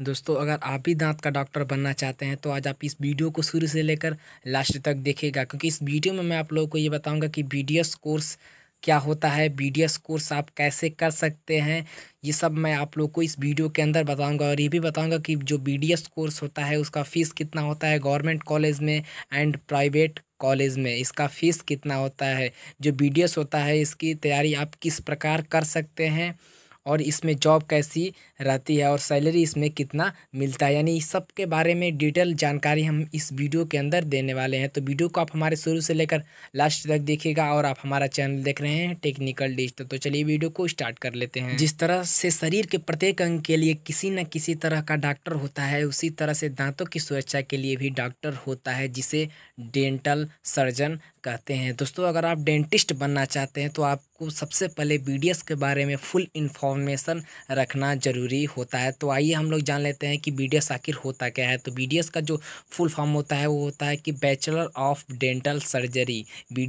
दोस्तों अगर आप भी दांत का डॉक्टर बनना चाहते हैं तो आज आप इस वीडियो को शुरू से लेकर लास्ट तक देखेगा क्योंकि इस वीडियो में मैं आप लोगों को ये बताऊंगा कि बी कोर्स क्या होता है बी कोर्स आप कैसे कर सकते हैं ये सब मैं आप लोग को इस वीडियो के अंदर बताऊंगा और ये भी बताऊंगा कि जो बी कोर्स होता है उसका फ़ीस कितना होता है गवर्नमेंट कॉलेज में एंड प्राइवेट कॉलेज में इसका फ़ीस कितना होता है जो बी होता है इसकी तैयारी आप किस प्रकार कर सकते हैं और इसमें जॉब कैसी रहती है और सैलरी इसमें कितना मिलता है यानी इस सब के बारे में डिटेल जानकारी हम इस वीडियो के अंदर देने वाले हैं तो वीडियो को आप हमारे शुरू से लेकर लास्ट तक देखिएगा और आप हमारा चैनल देख रहे हैं टेक्निकल डिजिटल तो चलिए वीडियो को स्टार्ट कर लेते हैं जिस तरह से शरीर के प्रत्येक अंग के लिए किसी न किसी तरह का डॉक्टर होता है उसी तरह से दांतों की सुरक्षा के लिए भी डॉक्टर होता है जिसे डेंटल सर्जन कहते हैं दोस्तों अगर आप डेंटिस्ट बनना चाहते हैं तो आपको सबसे पहले बी के बारे में फुल इन्फॉर्म इन्फॉर्मेशन रखना ज़रूरी होता है तो आइए हम लोग जान लेते हैं कि बी आखिर होता क्या है तो बी का जो फुल फॉर्म होता है वो होता है कि bachelor of dental surgery B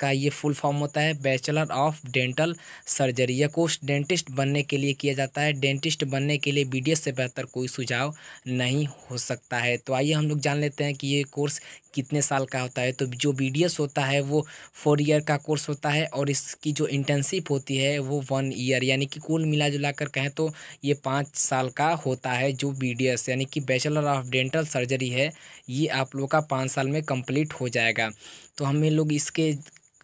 का ये फुल फॉर्म होता है बैचलर ऑफ डेंटल सर्जरी यह कोर्स डेंटिस्ट बनने के लिए किया जाता है डेंटिस्ट बनने के लिए बी से बेहतर कोई सुझाव नहीं हो सकता है तो आइए हम लोग जान लेते हैं कि ये कोर्स कितने साल का होता है तो जो बी होता है वो फोर ईयर का कोर्स होता है और इसकी जो इंटर्नशिप होती है वो वन ईयर यानी कि कुल कुल मिला जुला कर कहें तो ये पाँच साल का होता है जो बी यानी कि बैचलर ऑफ डेंटल सर्जरी है ये आप लोग का पाँच साल में कंप्लीट हो जाएगा तो हमें लोग इसके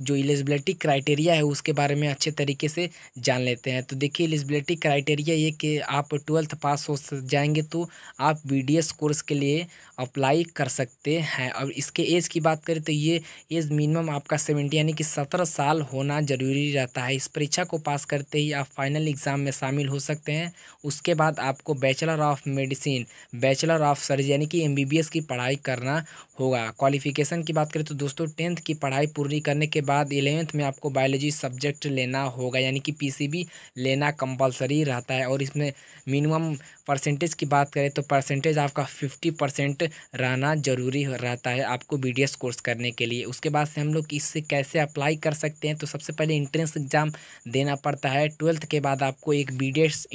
जो एलिजिबिलिटी क्राइटेरिया है उसके बारे में अच्छे तरीके से जान लेते हैं तो देखिए एलिजिबिलिटी क्राइटेरिया ये कि आप ट्वेल्थ पास हो जाएंगे तो आप बी कोर्स के लिए अप्लाई कर सकते हैं और इसके एज की बात करें तो ये एज मिनिमम आपका सेवेंटी यानी कि सत्रह साल होना ज़रूरी रहता है इस परीक्षा को पास करते ही आप फाइनल एग्ज़ाम में शामिल हो सकते हैं उसके बाद आपको bachelor of medicine bachelor of surgery यानी कि एम की पढ़ाई करना होगा क्वालिफिकेशन की बात करें तो दोस्तों टेंथ की पढ़ाई पूरी करने के बाद इलेवेंथ में आपको बायोलॉजी सब्जेक्ट लेना होगा यानी कि पीसीबी लेना कंपलसरी रहता है और इसमें मिनिमम परसेंटेज की बात करें तो परसेंटेज आपका फिफ्टी परसेंट रहना ज़रूरी रहता है आपको बी कोर्स करने के लिए उसके बाद से हम लोग इससे कैसे अप्लाई कर सकते हैं तो सबसे पहले इंट्रेंस एग्ज़ाम देना पड़ता है ट्वेल्थ के बाद आपको एक बी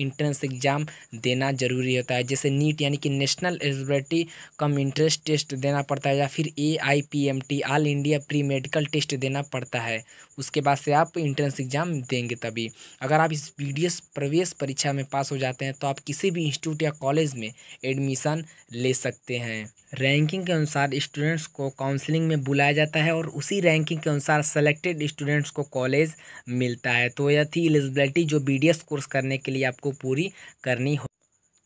इंट्रेंस एग्ज़ाम देना ज़रूरी होता है जैसे नीट यानी कि national eligibility cum interest test देना पड़ता है या फिर A I P M T all India pre medical test देना पड़ता करता है उसके बाद से आप इंट्रेंस एग्ज़ाम देंगे तभी अगर आप इस बी प्रवेश परीक्षा में पास हो जाते हैं तो आप किसी भी इंस्टीट्यूट या कॉलेज में एडमिशन ले सकते हैं रैंकिंग के अनुसार स्टूडेंट्स को काउंसलिंग में बुलाया जाता है और उसी रैंकिंग के अनुसार सेलेक्टेड स्टूडेंट्स को कॉलेज मिलता है तो यह थी एलिजिबिलिटी जो बी कोर्स करने के लिए आपको पूरी करनी हो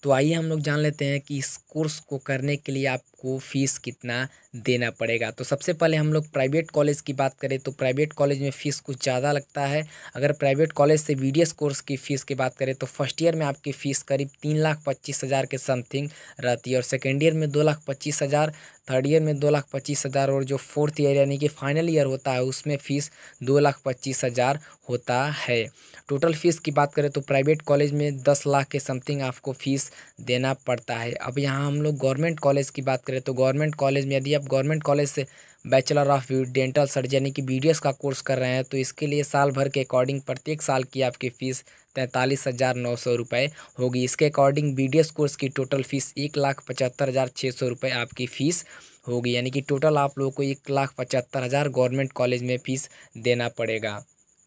तो आइए हम लोग जान लेते हैं कि इस कोर्स को करने के लिए आप को फ़ीस कितना देना पड़ेगा तो सबसे पहले हम लोग प्राइवेट कॉलेज की बात करें तो प्राइवेट कॉलेज में फ़ीस कुछ ज़्यादा लगता है अगर प्राइवेट कॉलेज से बी कोर्स की फ़ीस की बात करें तो फर्स्ट ईयर में आपकी फ़ीस करीब तीन लाख पच्चीस हज़ार के समथिंग रहती है और सेकेंड ईयर में दो लाख पच्चीस हज़ार थर्ड ईयर में दो लाख पच्चीस हज़ार और जो फोर्थ ईयर यानी कि फाइनल ईयर होता है उसमें फ़ीस दो लाख पच्चीस हज़ार होता है टोटल फ़ीस की बात करें तो प्राइवेट कॉलेज में दस लाख के समथिंग आपको फ़ीस देना पड़ता है अब यहाँ हम लोग गवर्नमेंट कॉलेज की बात करें तो गवर्नमेंट कॉलेज में यदि आप गवर्नमेंट कॉलेज से बैचलर ऑफ डेंटल सर्जन यानी कि बी का कोर्स कर रहे हैं तो इसके लिए साल भर के अकॉर्डिंग प्रत्येक साल की आपकी फ़ीस तैंतालीस हज़ार नौ सौ रुपये होगी इसके अकॉर्डिंग बी कोर्स की टोटल फ़ीस एक लाख पचहत्तर हज़ार छः सौ रुपये आपकी फ़ीस होगी यानी कि टोटल आप लोगों को एक लाख पचहत्तर हज़ार गवर्नमेंट कॉलेज में फ़ीस देना पड़ेगा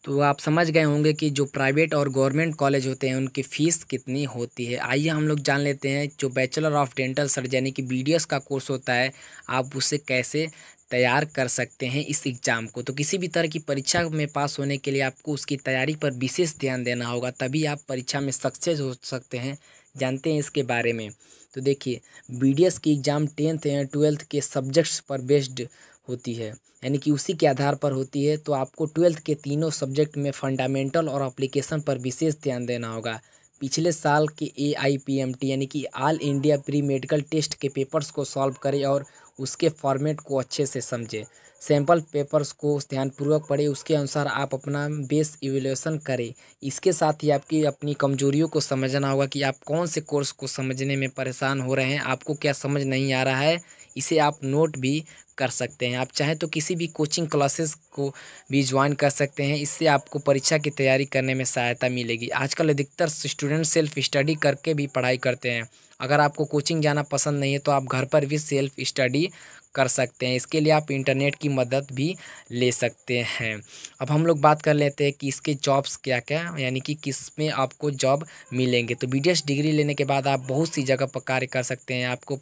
तो आप समझ गए होंगे कि जो प्राइवेट और गवर्नमेंट कॉलेज होते हैं उनकी फ़ीस कितनी होती है आइए हम लोग जान लेते हैं जो बैचलर ऑफ डेंटल सर्जन यानी कि बी का कोर्स होता है आप उसे कैसे तैयार कर सकते हैं इस एग्ज़ाम को तो किसी भी तरह की परीक्षा में पास होने के लिए आपको उसकी तैयारी पर विशेष ध्यान देना होगा तभी आप परीक्षा में सक्सेस हो सकते हैं जानते हैं इसके बारे में तो देखिए बी की एग्ज़ाम टेंथ या ट्वेल्थ के सब्जेक्ट्स पर बेस्ड होती है यानी कि उसी के आधार पर होती है तो आपको ट्वेल्थ के तीनों सब्जेक्ट में फंडामेंटल और अप्लीकेशन पर विशेष ध्यान देना होगा पिछले साल के A I P M T यानी कि all India pre medical test के पेपर्स को सॉल्व करें और उसके फॉर्मेट को अच्छे से समझें सैम्पल पेपर्स को ध्यानपूर्वक पढ़े उसके अनुसार आप अपना बेस इवेल्यूशन करें इसके साथ ही आपकी अपनी कमजोरियों को समझना होगा कि आप कौन से कोर्स को समझने में परेशान हो रहे हैं आपको क्या समझ नहीं आ रहा है इसे आप नोट भी कर सकते हैं आप चाहें तो किसी भी कोचिंग क्लासेस को भी ज्वाइन कर सकते हैं इससे आपको परीक्षा की तैयारी करने में सहायता मिलेगी आजकल अधिकतर स्टूडेंट सेल्फ स्टडी करके भी पढ़ाई करते हैं अगर आपको कोचिंग जाना पसंद नहीं है तो आप घर पर भी सेल्फ स्टडी कर सकते हैं इसके लिए आप इंटरनेट की मदद भी ले सकते हैं अब हम लोग बात कर लेते हैं कि इसके जॉब्स क्या क्या यानी कि किस में आपको जॉब मिलेंगे तो बी डिग्री लेने के बाद आप बहुत सी जगह पर कार्य कर सकते हैं आपको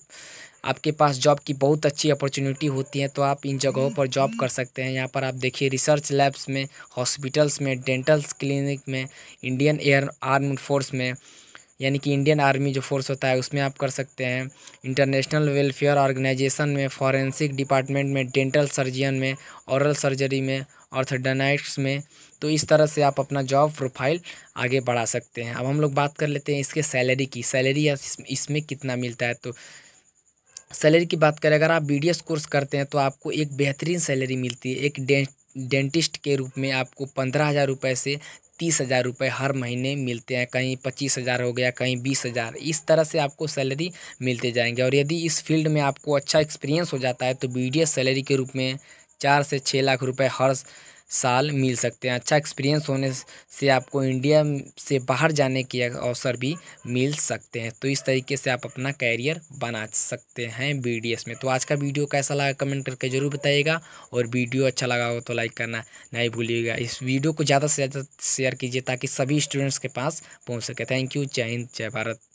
आपके पास जॉब की बहुत अच्छी अपॉर्चुनिटी होती है तो आप इन जगहों पर जॉब कर सकते हैं यहाँ पर आप देखिए रिसर्च लैब्स में हॉस्पिटल्स में डेंटल्स क्लिनिक में इंडियन एयर आर्म फोर्स में यानी कि इंडियन आर्मी जो फोर्स होता है उसमें आप कर सकते हैं इंटरनेशनल वेलफेयर ऑर्गेनाइजेशन में फॉरेंसिक डिपार्टमेंट में डेंटल सर्जियन में औरल सर्जरी में ऑर्थोडनाइट्स में तो इस तरह से आप अपना जॉब प्रोफाइल आगे बढ़ा सकते हैं अब हम लोग बात कर लेते हैं इसके सैलरी की सैलरी इसमें कितना मिलता है तो सैलरी की बात करें अगर आप बी कोर्स करते हैं तो आपको एक बेहतरीन सैलरी मिलती है एक डेंटिस्ट के रूप में आपको पंद्रह हज़ार रुपये से तीस हज़ार रुपये हर महीने मिलते हैं कहीं पच्चीस हज़ार हो गया कहीं बीस हज़ार इस तरह से आपको सैलरी मिलते जाएंगे और यदि इस फील्ड में आपको अच्छा एक्सपीरियंस हो जाता है तो बी सैलरी के रूप में चार से छः लाख रुपये हर साल मिल सकते हैं अच्छा एक्सपीरियंस होने से आपको इंडिया से बाहर जाने के अवसर भी मिल सकते हैं तो इस तरीके से आप अपना कैरियर बना सकते हैं बी में तो आज का वीडियो कैसा लगा कमेंट करके ज़रूर बताइएगा और वीडियो अच्छा लगा हो तो लाइक करना नहीं भूलिएगा इस वीडियो को ज़्यादा से ज़्यादा शेयर कीजिए ताकि सभी स्टूडेंट्स के पास पहुँच सके थैंक यू जय हिंद जय भारत